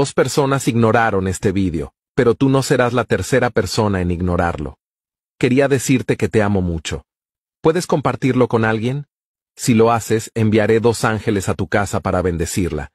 Dos personas ignoraron este vídeo, pero tú no serás la tercera persona en ignorarlo. Quería decirte que te amo mucho. ¿Puedes compartirlo con alguien? Si lo haces, enviaré dos ángeles a tu casa para bendecirla,